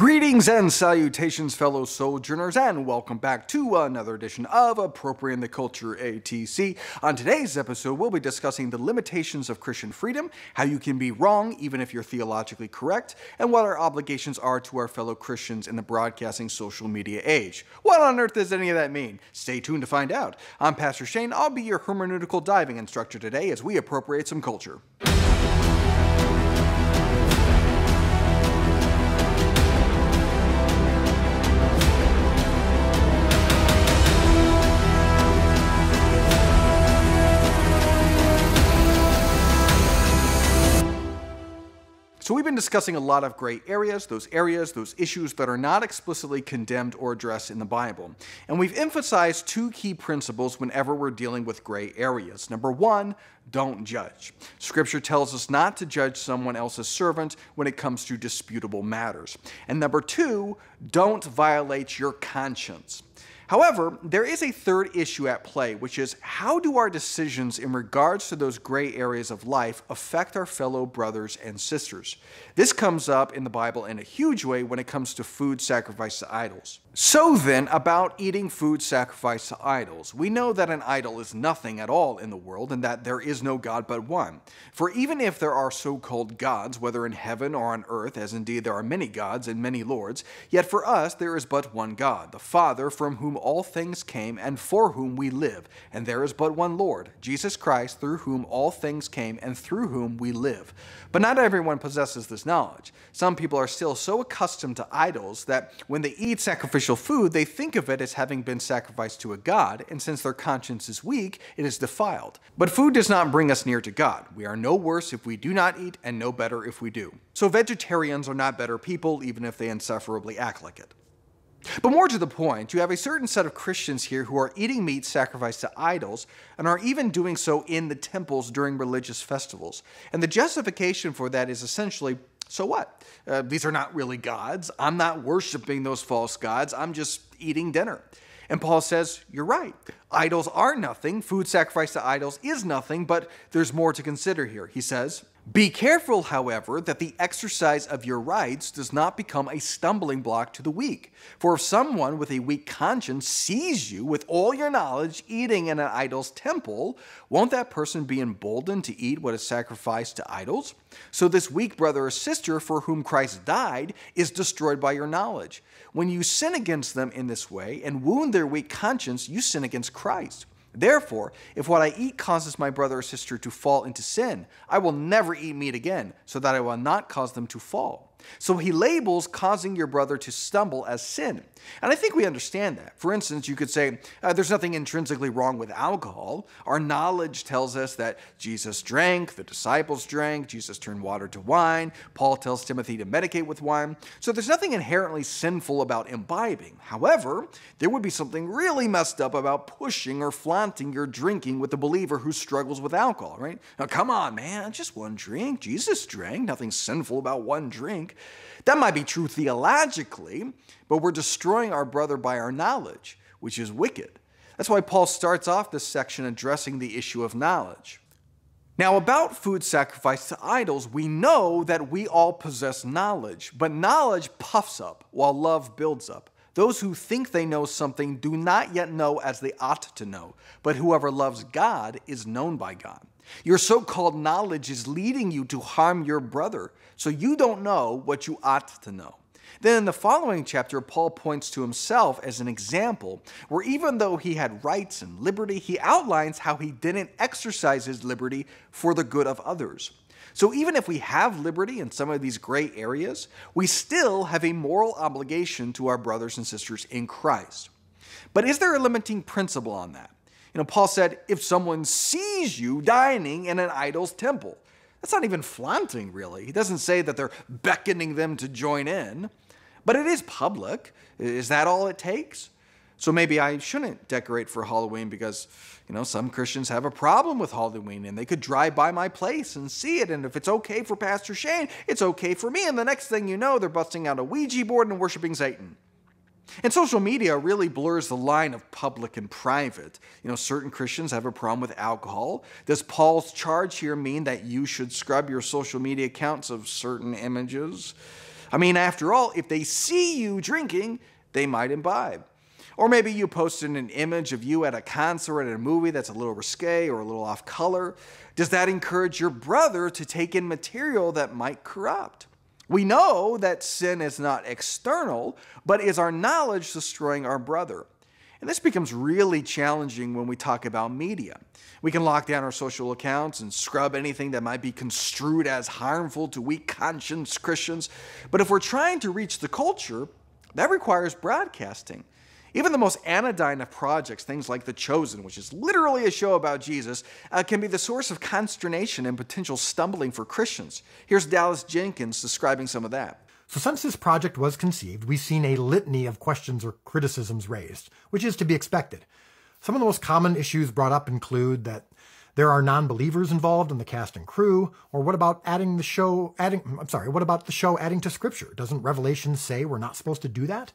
Greetings and salutations, fellow sojourners, and welcome back to another edition of Appropriating the Culture ATC. On today's episode, we'll be discussing the limitations of Christian freedom, how you can be wrong even if you're theologically correct, and what our obligations are to our fellow Christians in the broadcasting social media age. What on earth does any of that mean? Stay tuned to find out. I'm Pastor Shane. I'll be your hermeneutical diving instructor today as we appropriate some culture. So we've been discussing a lot of gray areas, those areas, those issues that are not explicitly condemned or addressed in the Bible. And we've emphasized two key principles whenever we're dealing with gray areas. Number one, don't judge. Scripture tells us not to judge someone else's servant when it comes to disputable matters. And number two, don't violate your conscience. However, there is a third issue at play, which is how do our decisions in regards to those gray areas of life affect our fellow brothers and sisters? This comes up in the Bible in a huge way when it comes to food sacrificed to idols. So then, about eating food sacrificed to idols. We know that an idol is nothing at all in the world and that there is no God but one. For even if there are so called gods, whether in heaven or on earth, as indeed there are many gods and many lords, yet for us there is but one God, the Father, from whom all things came and for whom we live, and there is but one Lord, Jesus Christ, through whom all things came and through whom we live. But not everyone possesses this knowledge. Some people are still so accustomed to idols that when they eat sacrificial sacrificial food, they think of it as having been sacrificed to a god, and since their conscience is weak, it is defiled. But food does not bring us near to God. We are no worse if we do not eat, and no better if we do. So vegetarians are not better people, even if they insufferably act like it. But more to the point, you have a certain set of Christians here who are eating meat sacrificed to idols and are even doing so in the temples during religious festivals. And the justification for that is essentially so what? Uh, these are not really gods. I'm not worshiping those false gods. I'm just eating dinner. And Paul says, You're right. Idols are nothing. Food sacrificed to idols is nothing, but there's more to consider here. He says, be careful, however, that the exercise of your rights does not become a stumbling block to the weak. For if someone with a weak conscience sees you with all your knowledge eating in an idol's temple, won't that person be emboldened to eat what is sacrificed to idols? So this weak brother or sister for whom Christ died is destroyed by your knowledge. When you sin against them in this way and wound their weak conscience, you sin against Christ. Therefore, if what I eat causes my brother or sister to fall into sin, I will never eat meat again, so that I will not cause them to fall. So he labels causing your brother to stumble as sin. And I think we understand that. For instance, you could say, uh, there's nothing intrinsically wrong with alcohol. Our knowledge tells us that Jesus drank, the disciples drank, Jesus turned water to wine, Paul tells Timothy to medicate with wine. So there's nothing inherently sinful about imbibing. However, there would be something really messed up about pushing or flaunting your drinking with a believer who struggles with alcohol, right? Now, come on, man, just one drink. Jesus drank, nothing sinful about one drink think. That might be true theologically, but we're destroying our brother by our knowledge, which is wicked. That's why Paul starts off this section addressing the issue of knowledge. Now, about food sacrificed to idols, we know that we all possess knowledge, but knowledge puffs up while love builds up. Those who think they know something do not yet know as they ought to know, but whoever loves God is known by God. Your so called knowledge is leading you to harm your brother, so you don't know what you ought to know. Then in the following chapter, Paul points to himself as an example where even though he had rights and liberty, he outlines how he didn't exercise his liberty for the good of others. So even if we have liberty in some of these gray areas, we still have a moral obligation to our brothers and sisters in Christ. But is there a limiting principle on that? You know, Paul said, if someone sees you dining in an idol's temple, that's not even flaunting, really. He doesn't say that they're beckoning them to join in, but it is public. Is that all it takes? So maybe I shouldn't decorate for Halloween because, you know, some Christians have a problem with Halloween and they could drive by my place and see it. And if it's okay for Pastor Shane, it's okay for me. And the next thing you know, they're busting out a Ouija board and worshiping Satan. And social media really blurs the line of public and private. You know, certain Christians have a problem with alcohol. Does Paul's charge here mean that you should scrub your social media accounts of certain images? I mean, after all, if they see you drinking, they might imbibe. Or maybe you posted an image of you at a concert, at a movie that's a little risque or a little off color. Does that encourage your brother to take in material that might corrupt? We know that sin is not external, but is our knowledge destroying our brother? And this becomes really challenging when we talk about media. We can lock down our social accounts and scrub anything that might be construed as harmful to weak conscience Christians. But if we're trying to reach the culture, that requires broadcasting. Even the most anodyne of projects, things like The Chosen, which is literally a show about Jesus, uh, can be the source of consternation and potential stumbling for Christians. Here's Dallas Jenkins describing some of that. So, since this project was conceived, we've seen a litany of questions or criticisms raised, which is to be expected. Some of the most common issues brought up include that there are non-believers involved in the cast and crew, or what about adding the show adding I'm sorry, what about the show adding to scripture? Doesn't Revelation say we're not supposed to do that?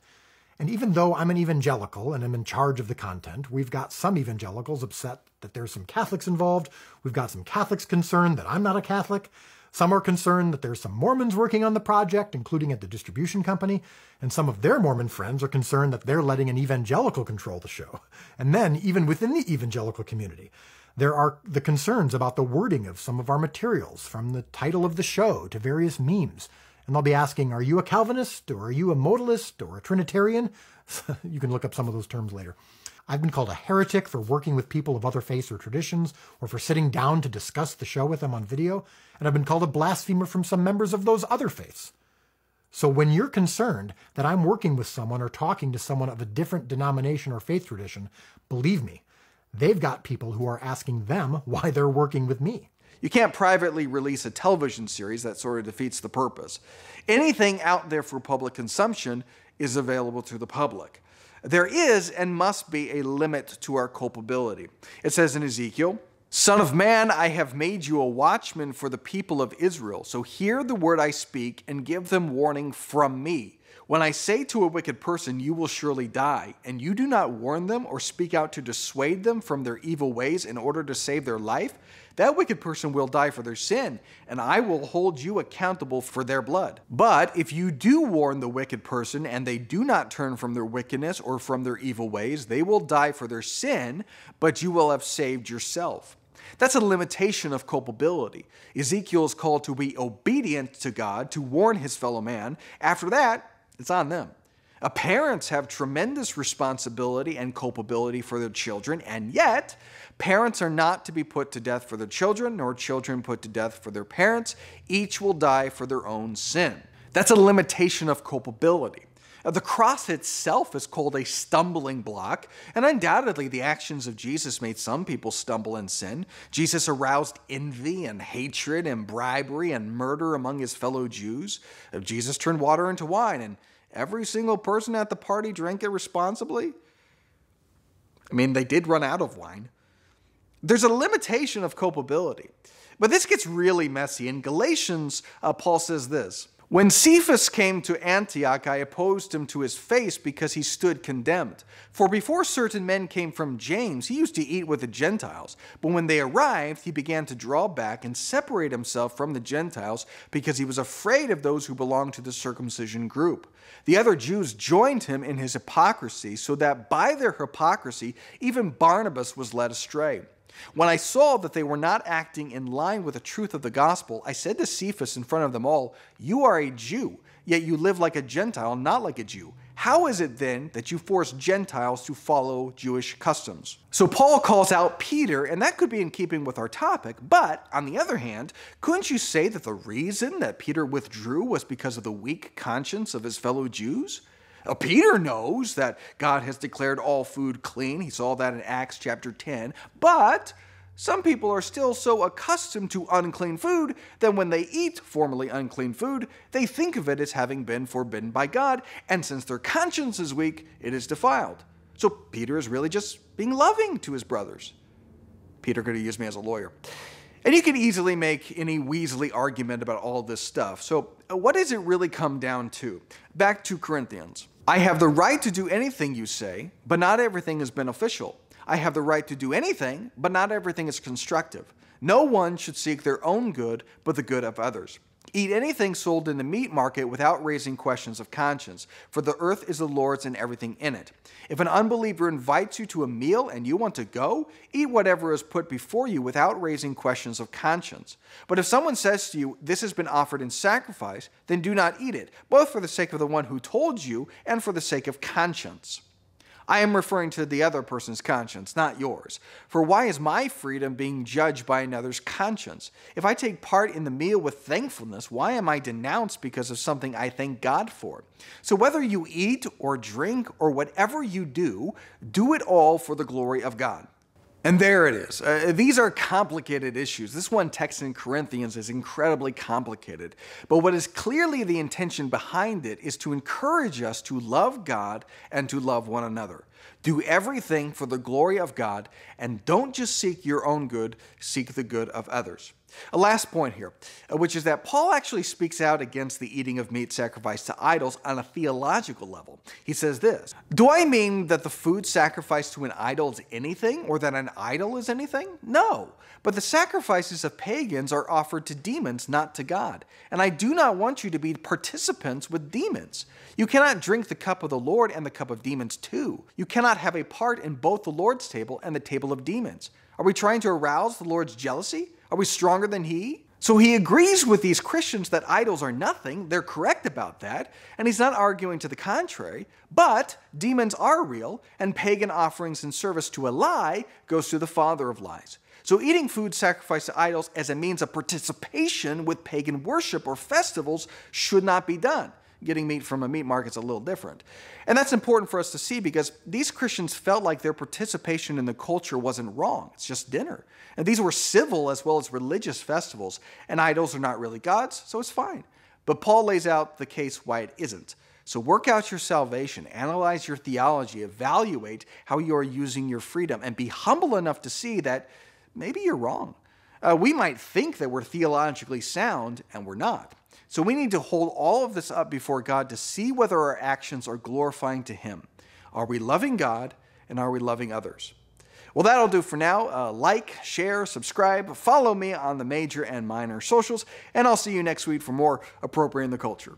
And even though I'm an evangelical and I'm in charge of the content, we've got some evangelicals upset that there's some Catholics involved. We've got some Catholics concerned that I'm not a Catholic. Some are concerned that there's some Mormons working on the project, including at the distribution company, and some of their Mormon friends are concerned that they're letting an evangelical control the show. And then, even within the evangelical community, there are the concerns about the wording of some of our materials, from the title of the show to various memes, and they'll be asking, Are you a Calvinist, or are you a modalist, or a Trinitarian? you can look up some of those terms later. I've been called a heretic for working with people of other faiths or traditions, or for sitting down to discuss the show with them on video, and I've been called a blasphemer from some members of those other faiths. So when you're concerned that I'm working with someone or talking to someone of a different denomination or faith tradition, believe me, they've got people who are asking them why they're working with me. You can't privately release a television series, that sort of defeats the purpose. Anything out there for public consumption is available to the public. There is and must be a limit to our culpability. It says in Ezekiel, Son of man, I have made you a watchman for the people of Israel. So hear the word I speak and give them warning from me. When I say to a wicked person, You will surely die, and you do not warn them or speak out to dissuade them from their evil ways in order to save their life, that wicked person will die for their sin, and I will hold you accountable for their blood. But if you do warn the wicked person and they do not turn from their wickedness or from their evil ways, they will die for their sin, but you will have saved yourself. That's a limitation of culpability. Ezekiel is called to be obedient to God, to warn his fellow man. After that, it's on them. Uh, parents have tremendous responsibility and culpability for their children, and yet, parents are not to be put to death for their children, nor children put to death for their parents. Each will die for their own sin. That's a limitation of culpability. The cross itself is called a stumbling block, and undoubtedly the actions of Jesus made some people stumble in sin. Jesus aroused envy and hatred and bribery and murder among his fellow Jews. Jesus turned water into wine, and every single person at the party drank it responsibly. I mean, they did run out of wine. There's a limitation of culpability. But this gets really messy. In Galatians, uh, Paul says this. When Cephas came to Antioch, I opposed him to his face because he stood condemned. For before certain men came from James, he used to eat with the Gentiles. But when they arrived, he began to draw back and separate himself from the Gentiles because he was afraid of those who belonged to the circumcision group. The other Jews joined him in his hypocrisy, so that by their hypocrisy, even Barnabas was led astray. When I saw that they were not acting in line with the truth of the gospel, I said to Cephas in front of them all, You are a Jew, yet you live like a Gentile, not like a Jew. How is it then that you force Gentiles to follow Jewish customs? So Paul calls out Peter, and that could be in keeping with our topic, but on the other hand, couldn't you say that the reason that Peter withdrew was because of the weak conscience of his fellow Jews? Uh, Peter knows that God has declared all food clean. He saw that in Acts chapter 10. But some people are still so accustomed to unclean food that when they eat formerly unclean food, they think of it as having been forbidden by God, and since their conscience is weak, it is defiled. So Peter is really just being loving to his brothers. Peter could have used me as a lawyer. And you can easily make any Weasley argument about all this stuff. So, uh, what does it really come down to? Back to Corinthians. I have the right to do anything you say, but not everything is beneficial. I have the right to do anything, but not everything is constructive. No one should seek their own good, but the good of others. Eat anything sold in the meat market without raising questions of conscience, for the earth is the Lord's and everything in it. If an unbeliever invites you to a meal and you want to go, eat whatever is put before you without raising questions of conscience. But if someone says to you, This has been offered in sacrifice, then do not eat it, both for the sake of the one who told you and for the sake of conscience. I am referring to the other person's conscience, not yours. For why is my freedom being judged by another's conscience? If I take part in the meal with thankfulness, why am I denounced because of something I thank God for? So whether you eat or drink or whatever you do, do it all for the glory of God. And there it is. Uh, these are complicated issues. This one text in Corinthians is incredibly complicated. But what is clearly the intention behind it is to encourage us to love God and to love one another. Do everything for the glory of God and don't just seek your own good, seek the good of others. A last point here, uh, which is that Paul actually speaks out against the eating of meat sacrificed to idols on a theological level. He says this Do I mean that the food sacrificed to an idol is anything or that an idol is anything? No. But the sacrifices of pagans are offered to demons, not to God. And I do not want you to be participants with demons. You cannot drink the cup of the Lord and the cup of demons too. You cannot have a part in both the Lord's table and the table of demons. Are we trying to arouse the Lord's jealousy? Are we stronger than he? So he agrees with these Christians that idols are nothing. They're correct about that. And he's not arguing to the contrary. But demons are real, and pagan offerings in service to a lie goes to the father of lies. So eating food sacrificed to idols as a means of participation with pagan worship or festivals should not be done getting meat from a meat market's a little different. And that's important for us to see because these Christians felt like their participation in the culture wasn't wrong. It's just dinner. And these were civil as well as religious festivals, and idols are not really gods, so it's fine. But Paul lays out the case why it isn't. So work out your salvation, analyze your theology, evaluate how you are using your freedom, and be humble enough to see that maybe you're wrong. Uh, we might think that we're theologically sound, and we're not. So we need to hold all of this up before God to see whether our actions are glorifying to Him. Are we loving God, and are we loving others? Well, that'll do for now. Uh, like, share, subscribe, follow me on the major and minor socials, and I'll see you next week for more Appropriating the Culture.